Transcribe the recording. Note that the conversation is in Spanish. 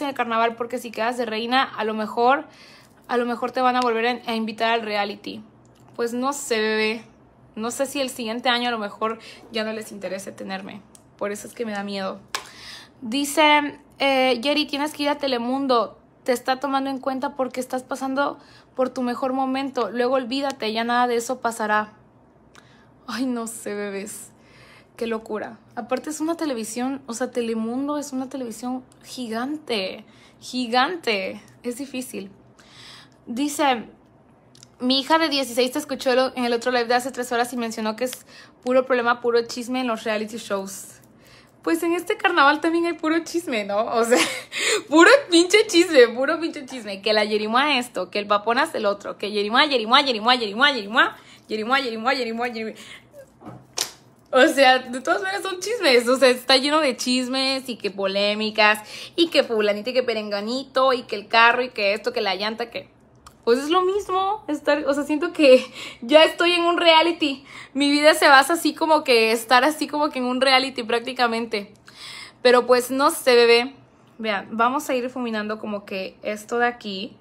en el carnaval porque si quedas de reina, a lo mejor, a lo mejor te van a volver a invitar al reality. Pues no sé, bebé. No sé si el siguiente año a lo mejor ya no les interese tenerme. Por eso es que me da miedo. Dice, eh, Jerry, tienes que ir a Telemundo. Te está tomando en cuenta porque estás pasando por tu mejor momento. Luego olvídate, ya nada de eso pasará. Ay, no sé, bebés. Qué locura. Aparte es una televisión, o sea, Telemundo es una televisión gigante, gigante. Es difícil. Dice, mi hija de 16 te escuchó en el otro live de hace tres horas y mencionó que es puro problema, puro chisme en los reality shows. Pues en este carnaval también hay puro chisme, ¿no? O sea, puro pinche chisme, puro pinche chisme. Que la Yerimua esto, que el papón es el otro, que Yerimua, Yerimua, Yerimua, Yerimua, Yerimua, Yerimua, Yerimua, Yerimua, Yerimua. O sea, de todas maneras son chismes, o sea, está lleno de chismes y que polémicas y que fulanito y que perenganito y que el carro y que esto, que la llanta, que... Pues es lo mismo, estar, o sea, siento que ya estoy en un reality. Mi vida se basa así como que estar así como que en un reality prácticamente. Pero pues no sé, bebé. Vean, vamos a ir fuminando como que esto de aquí.